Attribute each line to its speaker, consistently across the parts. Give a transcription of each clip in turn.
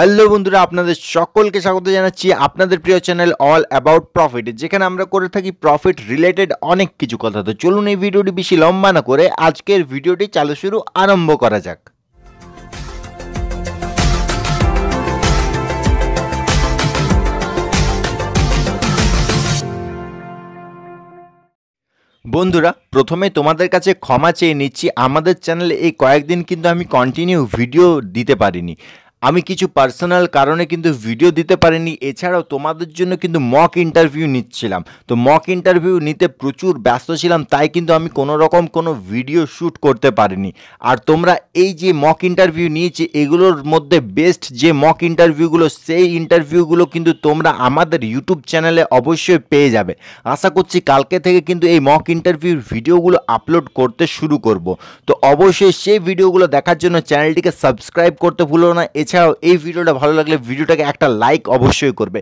Speaker 1: hello বন্ধুরা আপনাদের সকলকে স্বাগত জানাচ্ছি আপনাদের প্রিয় চ্যানেল অল অ্যাবাউট প্রফিট যেখানে আমরা করে থাকি প্রফিট রিলেটেড অনেক কিছু কথা তো চলুন এই ভিডিওটি বেশি লম্বা না করে আজকের ভিডিওটি চালু শুরু আরম্ভ করা যাক বন্ধুরা প্রথমে তোমাদের কাছে ক্ষমা চেয়ে নিচ্ছি আমাদের চ্যানেলে এই কয়েকদিন কিন্তু আমি কন্টিনিউ ভিডিও দিতে পারিনি আমি কিছু পার্সোনাল কারণে কিন্তু ভিডিও দিতে পারিনি এছাড়াও তোমাদের জন্য কিন্তু মক ইন্টারভিউ নিচ্ছিলাম তো মক ইন্টারভিউ নিতে প্রচুর ব্যস্ত ছিলাম তাই কিন্তু আমি কোনো রকম কোনো ভিডিও শ্যুট করতে পারিনি আর তোমরা এই যে মক ইন্টারভিউ নিয়েছি এগুলোর মধ্যে বেস্ট যে মক ইন্টারভিউগুলো সেই ইন্টারভিউগুলো কিন্তু তোমরা আমাদের ইউটিউব চ্যানেলে অবশ্যই পেয়ে যাবে আশা করছি কালকে থেকে কিন্তু এই মক ইন্টারভিউর ভিডিওগুলো আপলোড করতে শুরু করব তো অবশ্যই সেই ভিডিওগুলো দেখার জন্য চ্যানেলটিকে সাবস্ক্রাইব করতে ভুলো না এছাড়াও এই ভিডিওটা ভালো লাগলে ভিডিওটাকে একটা লাইক অবশ্যই করবে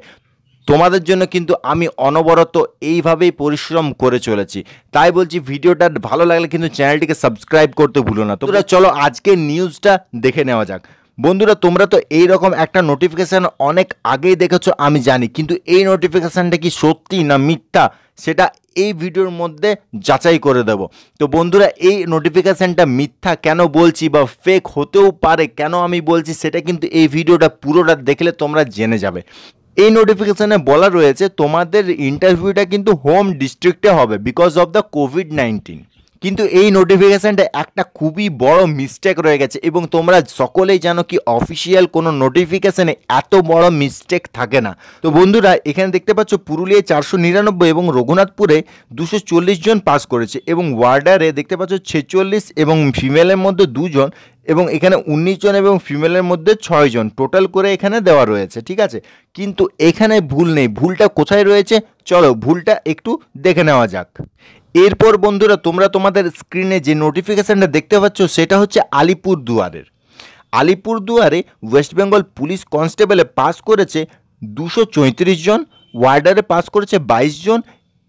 Speaker 1: তোমাদের জন্য কিন্তু আমি অনবরত এইভাবেই পরিশ্রম করে চলেছি তাই বলছি ভিডিওটা ভালো লাগলে কিন্তু চ্যানেলটিকে সাবস্ক্রাইব করতে ভুলো না তোমরা চলো আজকে নিউজটা দেখে নেওয়া যাক বন্ধুরা তোমরা তো এই রকম একটা নোটিফিকেশান অনেক আগেই দেখেছো আমি জানি কিন্তু এই নোটিফিকেশানটা কি সত্যি না মিথ্যা সেটা এই ভিডিওর মধ্যে যাচাই করে দেব তো বন্ধুরা এই নোটিফিকেশানটা মিথ্যা কেন বলছি বা ফেক হতেও পারে কেন আমি বলছি সেটা কিন্তু এই ভিডিওটা পুরোটা দেখলে তোমরা জেনে যাবে এই নোটিফিকেশানে বলা রয়েছে তোমাদের ইন্টারভিউটা কিন্তু হোম ডিস্ট্রিক্টে হবে because of the COVID nineteen কিন্তু এই নোটিফিকেশানটা একটা খুবই বড় মিস্টেক রয়ে গেছে এবং তোমরা সকলেই জানো কি অফিসিয়াল কোনো নোটিফিকেশানে এত বড় মিস্টেক থাকে না তো বন্ধুরা এখানে দেখতে পাচ্ছ পুরুলিয়ায় চারশো নিরানব্বই এবং রঘুনাথপুরে দুশো চল্লিশ জন পাস করেছে এবং ওয়ার্ডারে দেখতে পাচ্ছ ছেচল্লিশ এবং ফিমেলের মধ্যে দুজন এবং এখানে উনিশ জন এবং ফিমেলের মধ্যে ছয়জন টোটাল করে এখানে দেওয়া রয়েছে ঠিক আছে কিন্তু এখানে ভুল নেই ভুলটা কোথায় রয়েছে চলো ভুলটা একটু দেখে নেওয়া যাক এরপর বন্ধুরা তোমরা তোমাদের স্ক্রিনে যে নোটিফিকেশানটা দেখতে পাচ্ছ সেটা হচ্ছে আলিপুর দুয়ারের আলিপুর দুয়ারে ওয়েস্ট বেঙ্গল পুলিশ কনস্টেবলে পাস করেছে দুশো জন ওয়ার্ডারে পাস করেছে বাইশ জন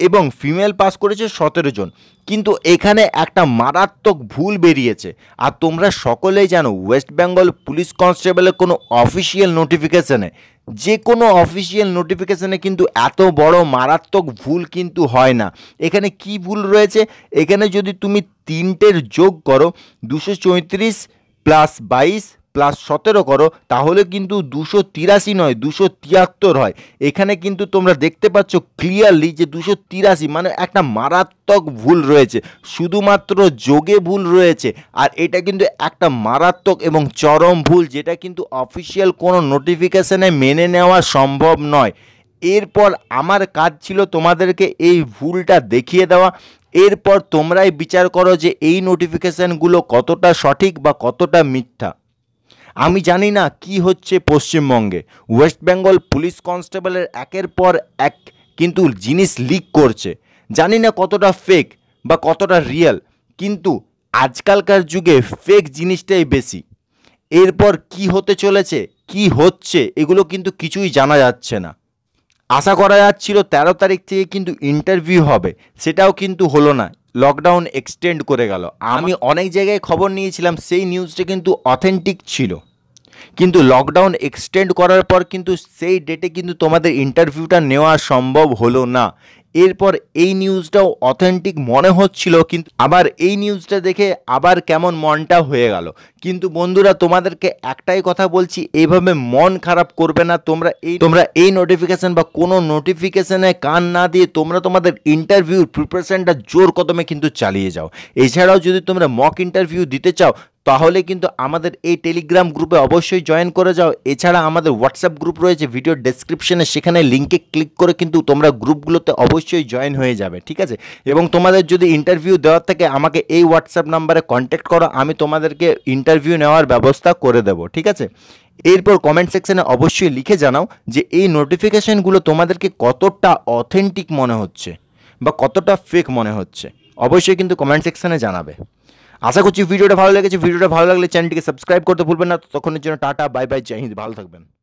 Speaker 1: এবং ফিমেল পাস করেছে সতেরো জন কিন্তু এখানে একটা মারাত্মক ভুল বেরিয়েছে আর তোমরা সকলেই জানো ওয়েস্ট বেঙ্গল পুলিশ কনস্টেবলের কোনো অফিসিয়াল নোটিফিকেশানে যে কোনো অফিসিয়াল নোটিফিকেশানে কিন্তু এত বড় মারাত্মক ভুল কিন্তু হয় না এখানে কি ভুল রয়েছে এখানে যদি তুমি তিনটের যোগ করো দুশো চৈত্রিশ প্লাস বাইশ প্লাস সতেরো করো তাহলে কিন্তু দুশো তিরাশি নয় দুশো তিয়াত্তর হয় এখানে কিন্তু তোমরা দেখতে পাচ্ছ ক্লিয়ারলি যে দুশো তিরাশি মানে একটা মারাত্মক ভুল রয়েছে শুধুমাত্র যোগে ভুল রয়েছে আর এটা কিন্তু একটা মারাত্মক এবং চরম ভুল যেটা কিন্তু অফিসিয়াল কোনো নোটিফিকেশানে মেনে নেওয়া সম্ভব নয় এরপর আমার কাজ ছিল তোমাদেরকে এই ভুলটা দেখিয়ে দেওয়া এরপর তোমরাই বিচার করো যে এই নোটিফিকেশানগুলো কতটা সঠিক বা কতটা মিথ্যা আমি জানি না কি হচ্ছে পশ্চিমবঙ্গে ওয়েস্ট বেঙ্গল পুলিশ কনস্টেবলের একের পর এক কিন্তু জিনিস লিক করছে জানি না কতটা ফেক বা কতটা রিয়েল কিন্তু আজকালকার যুগে ফেক জিনিসটাই বেশি এরপর কি হতে চলেছে কি হচ্ছে এগুলো কিন্তু কিছুই জানা যাচ্ছে না আশা করা যাচ্ছিল তেরো তারিখ থেকে কিন্তু ইন্টারভিউ হবে সেটাও কিন্তু হলো না লকডাউন এক্সটেন্ড করে গেল আমি অনেক জায়গায় খবর নিয়েছিলাম সেই নিউজটা কিন্তু অথেন্টিক ছিল কিন্তু লকডাউন এক্সটেন্ড করার পর কিন্তু সেই ডেটে কিন্তু তোমাদের ইন্টারভিউটা নেওয়া সম্ভব হলো না এরপর এই নিউজটাও অথেন্টিক মনে হচ্ছিল কিন্তু আবার এই নিউজটা দেখে আবার কেমন মনটা হয়ে গেল কিন্তু বন্ধুরা তোমাদেরকে একটাই কথা বলছি এইভাবে মন খারাপ করবে না তোমরা এই তোমরা এই নোটিফিকেশন বা কোনো নোটিফিকেশানে কান না দিয়ে তোমরা তোমাদের ইন্টারভিউর প্রিপারেশানটা জোর কদমে কিন্তু চালিয়ে যাও এছাড়াও যদি তোমরা মক ইন্টারভিউ দিতে চাও তাহলে কিন্তু আমাদের এই টেলিগ্রাম গ্রুপে অবশ্যই জয়েন করে যাও এছাড়া আমাদের হোয়াটসঅ্যাপ গ্রুপ রয়েছে ভিডিও ডেসক্রিপশনে সেখানে লিঙ্কে ক্লিক করে কিন্তু তোমরা গ্রুপগুলোতে অবশ্যই অবশ্যই জয়েন হয়ে যাবে ঠিক আছে এবং তোমাদের যদি ইন্টারভিউ দেওয়ার থাকে আমাকে এই হোয়াটসঅ্যাপ নাম্বারে কন্ট্যাক্ট করো আমি তোমাদেরকে ইন্টারভিউ নেওয়ার ব্যবস্থা করে দেবো ঠিক আছে এরপর কমেন্ট সেকশানে অবশ্যই লিখে জানাও যে এই নোটিফিকেশানগুলো তোমাদেরকে কতটা অথেন্টিক মনে হচ্ছে বা কতটা ফেক মনে হচ্ছে অবশ্যই কিন্তু কমেন্ট সেকশানে জানাবে আশা করছি ভিডিওটা ভালো লেগেছে ভিডিওটা ভালো লাগলে চ্যানেলটিকে সাবস্ক্রাইব করতে ভুলবেন না তখনের জন্য টাটা বাই বাই চাই ভালো থাকবেন